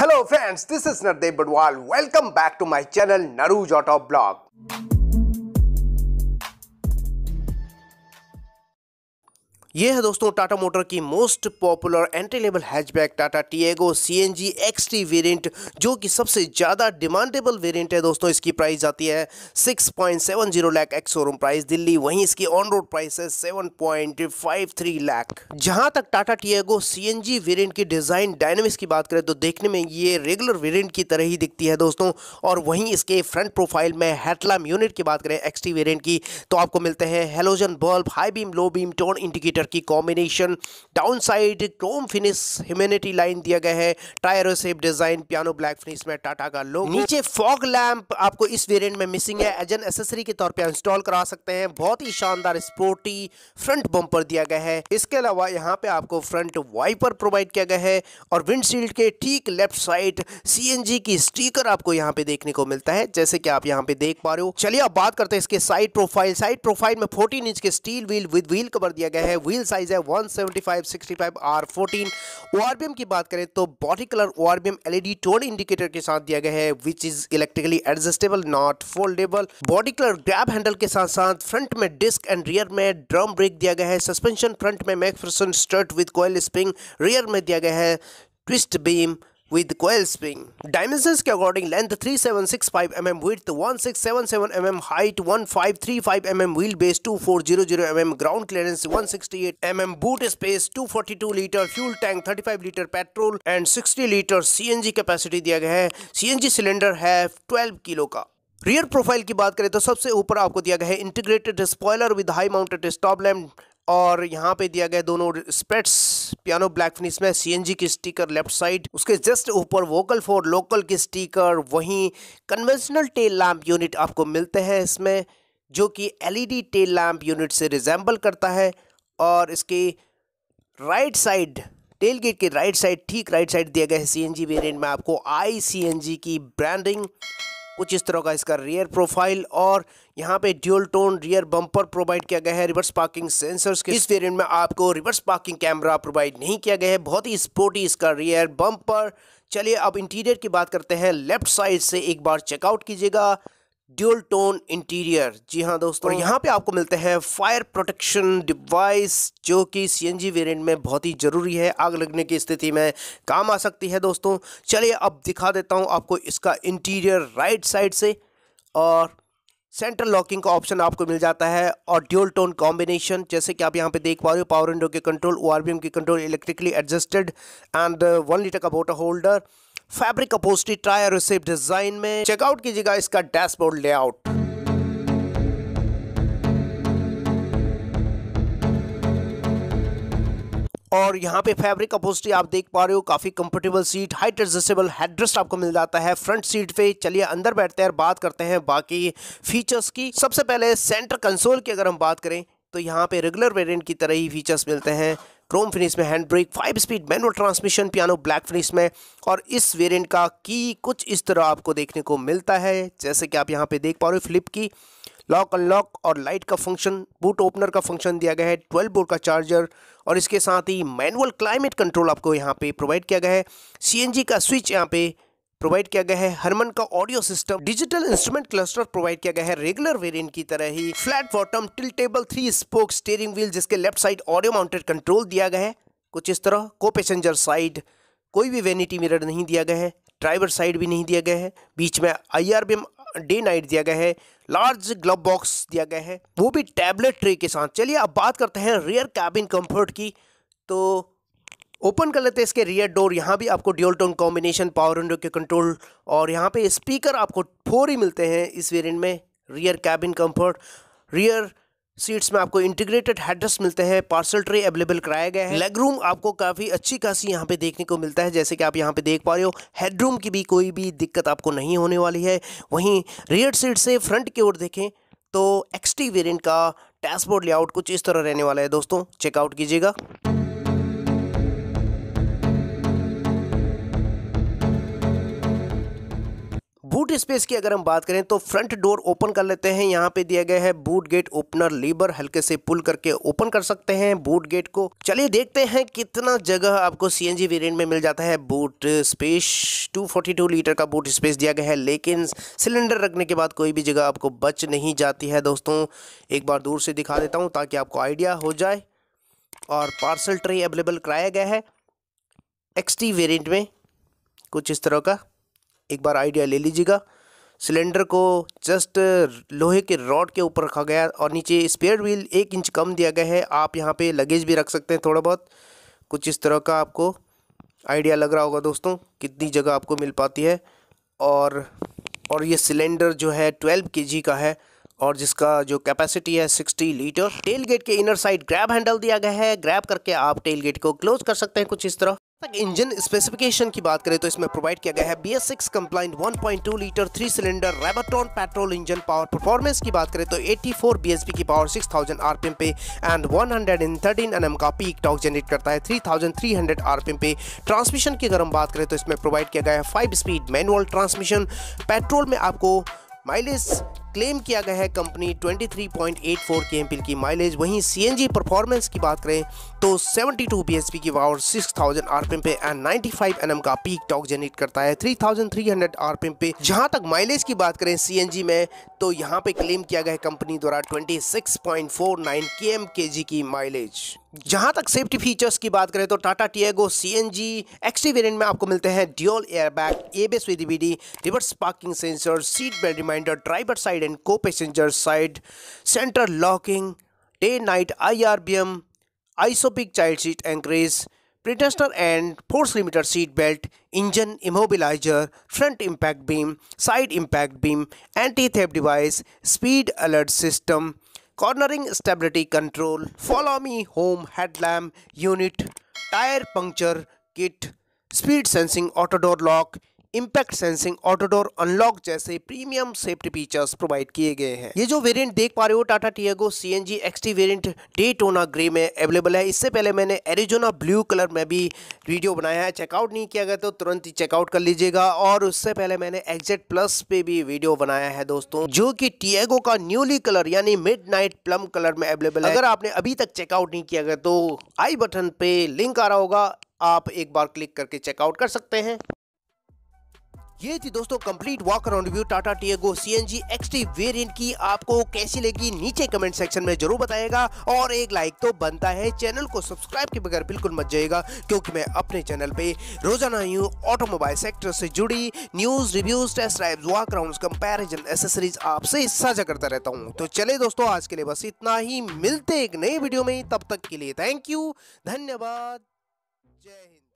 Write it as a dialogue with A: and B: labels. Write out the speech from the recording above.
A: Hello friends, this is Nardev Budwal. Welcome back to my channel Naruj Auto Blog. ये है दोस्तों Tata motor की most popular entry level hatchback Tata Tiago CNG XT variant जो कि सबसे ज़्यादा डिमांडेबल वेरिएंट है दोस्तों इसकी प्राइस आती है 6.70 lakh ex showroom price Delhi वहीं इसकी ऑन रोड प्राइस है 7.53 लाख जहां तक टाटा टीएगो सीएनजी वेरिएंट की डिज़ाइन डायनेमिक्स की बात करें तो देखने में ये रेगुलर वेरिएंट की तरह ही दिखती है दोस्तों और वहीं इसके फ्रंट प्रोफाइल में हेडलाम यूनिट की बात करें एक्सटी वेरिएंट की तो आपको मिलते हैं halogen bulb high beam low beam tone indicator की combination down side chrome finish ह्यूमिनिटी लाइन दिया गया है टायरों सेप डिजाइन पियानो ब्लैक फिनिश में टाटा का लो नीचे फॉग लैंप आपको इस वेरियंट में मिसिंग है एजन एसेसरी के तौर पर इंस्टॉल करा सकते हैं बहुत ही शानदार स्पोर्टी फ्रंट बम्पर दिया गया है इसके अलावा यहाँ पे आपको फ्रंट वाइपर प्रोवाइड किया गया है और विंडशील्ड के ठीक लेफ्ट साइड सीएनजी की स्टीकर आपको यहाँ पे देखने को मिलता है जैसे कि आप यहाँ पे देख पा रहे हो चलिए अब बात करते हैं इसके साइड प्रोफाइल साइड प्रोफाइल में 14 इंच के steel wheel with wheel cover दिया गया है व्हील व्हील साइज है 175 65 R14 ORBM की बात करें तो body colour ORBM LED turn indicator के साथ दिया गया है which is electrically adjustable not foldable body colour grab handle के साथ साथ फ्रंट में डिस्क एंड रियर में ड्रम ब्रेक दिया गया है सस्पेंशन फ्रंट में McPherson strut with coil spring rear में दिया गया है twist beam with coil spring. Dimensions के according length 3765 mm, width 1677 mm, height 1535 mm, wheelbase 2400 mm, ground clearance 168 mm, boot space 242 liter, fuel tank 35 liter petrol and 60 liter CNG capacity दिया गया है CNG cylinder है 12 kilo का rear profile की बात करें तो सबसे ऊपर आपको दिया गया है integrated spoiler with high mounted stop lamp और यहाँ पे दिया गया दोनों स्प्रेड्स पियानो ब्लैक फिनिश में जी की स्टिकर लेफ्ट साइड उसके जस्ट ऊपर वोकल फॉर लोकल की स्टिकर वहीं कन्वेंशनल टेल लैम्प यूनिट आपको मिलते हैं इसमें जो कि LED e tail lamp unit से रिजेंबल करता है और इसके राइट साइड टेल गेट के राइट साइड ठीक राइट साइड दिया गया है सी एन जी वेरियंट में आपको आई सी एन जी की ब्रांडिंग कुछ इस तरह का इसका रियर प्रोफाइल और यहाँ पे dual tone rear bumper provide किया गया है रिवर्स पार्किंग सेंसर्स के इस वेरिएंट में आपको रिवर्स पार्किंग कैमरा प्रोवाइड नहीं किया गया है बहुत ही स्पोर्टी इसका रियर बम्पर चलिए अब इंटीरियर की बात करते हैं लेफ्ट साइड से एक बार चेकआउट कीजिएगा ड्यूल टोन इंटीरियर जी हाँ दोस्तों और हाँ। यहाँ पे आपको मिलते हैं फायर प्रोटेक्शन डिवाइस जो कि सीएनजी वेरिएंट में बहुत ही ज़रूरी है आग लगने की स्थिति में काम आ सकती है दोस्तों चलिए अब दिखा देता हूँ आपको इसका इंटीरियर राइट साइड से और सेंट्रल लॉकिंग का ऑप्शन आपको मिल जाता है और ड्यूल टोन कॉम्बिनेशन जैसे कि आप यहाँ पे देख पा रहे हो पावर विंडो के कंट्रोल ओ के control electrically adjusted and one litre का बोटल होल्डर फैब्रिक अपोस्टी टायर और डिजाइन में चेकआउट कीजिएगा इसका डैशबोर्ड लेआउट और यहाँ पे फैब्रिक अपोस्टी आप देख पा रहे हो काफ़ी comfortable seat height adjustable headrest आपको मिल जाता है फ्रंट सीट पे चलिए अंदर बैठते हैं बात करते हैं बाकी फीचर्स की सबसे पहले सेंटर कंसोल की अगर हम बात करें तो यहाँ पे रेगुलर वेरिएंट की तरह ही फीचर्स मिलते हैं क्रोम फिनिश में hand brake five speed manual transmission piano black finish में और इस वेरिएंट का की कुछ इस तरह आपको देखने को मिलता है जैसे कि आप यहाँ पे देख पा रहे हो फ्लिप की लॉक अनलॉक और लाइट का फंक्शन बूट ओपनर का फंक्शन दिया गया है ट्वेल्व बोर्ड का चार्जर और इसके साथ ही मैनुअल क्लाइमेट कंट्रोल आपको यहाँ पे प्रोवाइड किया गया है सी का स्विच यहाँ पे प्रोवाइड किया गया है हरमन का audio system digital instrument cluster provide किया गया है रेगुलर वेरिएंट की तरह ही flat bottom tiltable three spoke steering wheel जिसके left side audio mounted control दिया गया है कुछ इस तरह को पैसेंजर साइड कोई भी वेनिटी मिरर नहीं दिया गया है ड्राइवर साइड भी नहीं दिया गया है बीच में आई आर डे नाइट दिया गया है लार्ज ग्लव बॉक्स दिया गया है वो भी टैबलेट ट्रे के साथ चलिए अब बात करते हैं रियर कैबिन कम्फर्ट की तो ओपन कर लेते हैं इसके रियर डोर यहाँ भी आपको dual tone combination power window के कंट्रोल और यहाँ पे स्पीकर आपको फोर ही मिलते हैं इस वेरिएंट में rear cabin comfort rear seats में आपको इंटीग्रेटेड हेड्रेस मिलते हैं पार्सल ट्रे अवेलेबल कराया गया है लेग रूम आपको काफ़ी अच्छी खासी यहाँ पे देखने को मिलता है जैसे कि आप यहाँ पे देख पा रहे हो हेड रूम की भी कोई भी दिक्कत आपको नहीं होने वाली है वहीं रियर सीट से फ्रंट की ओर देखें तो एक्सटी वेरिएंट का डैशबोर्ड लेआउट कुछ इस तरह रहने वाला है दोस्तों चेकआउट कीजिएगा बूट स्पेस की अगर हम बात करें तो फ्रंट डोर ओपन कर लेते हैं यहाँ पे दिया गया है बूट गेट ओपनर लीबर हल्के से पुल करके ओपन कर सकते हैं बूट गेट को चलिए देखते हैं कितना जगह आपको सीएनजी वेरिएंट में मिल जाता है बूट स्पेस 242 लीटर का बूट स्पेस दिया गया है लेकिन सिलेंडर रखने के बाद कोई भी जगह आपको बच नहीं जाती है दोस्तों एक बार दूर से दिखा देता हूँ ताकि आपको आइडिया हो जाए और पार्सल ट्रे अवेलेबल कराया गया है एक्सटी वेरियंट में कुछ इस तरह का एक बार आइडिया ले लीजिएगा सिलेंडर को जस्ट लोहे के रॉड के ऊपर रखा गया और नीचे स्पेयर व्हील एक इंच कम दिया गया है आप यहाँ पे लगेज भी रख सकते हैं थोड़ा बहुत कुछ इस तरह का आपको आइडिया लग रहा होगा दोस्तों कितनी जगह आपको मिल पाती है और और ये सिलेंडर जो है ट्वेल्व के का है और जिसका जो कैपेसिटी है 60 लीटर टेल गेट के इनर साइड ग्रैब हैंडल दिया गया है ग्रैब करके आप टेल गेट को क्लोज कर सकते हैं कुछ इस तरह तक इंजन स्पेसिफिकेशन की बात करें तो इसमें प्रोवाइड किया गया है B S compliant one litre three cylinder Revotron petrol engine power performance की बात करें तो 84 फोर की पावर 6000 आरपीएम पे एंड 113 हंड्रेड का पीक टॉक जनरेट करता है 3300 आरपीएम पे ट्रांसमिशन की अगर हम बात करें तो इसमें प्रोवाइड किया गया है five speed manual transmission petrol में आपको माइलेज क्लेम किया गया है कंपनी 23.84 थ्री पॉइंट की माइलेज वहीं सीएनजी परफॉर्मेंस की बात करें तो 72 टू बी की पावर 6000 आरपीएम पे एंड 95 फाइव का पीक टॉक जनरेट करता है 3300 आरपीएम पे जहां तक माइलेज की बात करें सीएनजी में तो यहां पे क्लेम किया गया है कंपनी द्वारा 26.49 केएमकेजी की माइलेज जहां तक सेफ्टी फीचर्स की बात करें तो Tata Tiago C N G XT variant में आपको मिलते हैं dual airbag ABS with reverse parking sensor seat belt reminder driver side and co passenger side centre locking day night I R B M isopic child seat anchorage, pretensioner and force limiter seat belt, engine immobilizer, front impact beam, side impact beam, anti-theft device, speed alert system, cornering stability control, follow me home headlamp unit, tire puncture kit, speed sensing auto door lock, impact sensing auto door unlock जैसे premium safety features provide किए गए हैं ये जो variant देख पा रहे हो Tata Tiago C N G XT variant Daytona grey में अवेलेबल है इससे पहले मैंने एरिजोना ब्लू कलर में भी वीडियो बनाया है चेकआउट नहीं किया गया तो तुरंत ही चेकआउट कर लीजिएगा और उससे पहले मैंने एग्जेट प्लस पे भी वीडियो बनाया है दोस्तों जो कि टीएगो का न्यूली कलर यानी मिड नाइट प्लम कलर में अवेलेबल है अगर आपने अभी तक चेकआउट नहीं किया गया तो आई बटन पे लिंक आ रहा होगा आप एक बार क्लिक करके चेकआउट कर सकते हैं ये थी दोस्तों complete walk around view Tata Tiago CNG XT variant की आपको कैसी लगी नीचे कमेंट सेक्शन में जरूर बताएगा और एक लाइक तो बनता है चैनल को सब्सक्राइब के बगैर बिल्कुल मत जाएगा क्योंकि मैं अपने चैनल पे रोजाना यूँ ऑटोमोबाइल सेक्टर से जुड़ी news reviews test drive walk around comparison accessories आपसे साझा करता रहता हूँ तो चले दोस्तों आज के लिए बस इतना ही मिलते एक नए वीडियो में तब तक के लिए थैंक यू धन्यवाद जय हिंद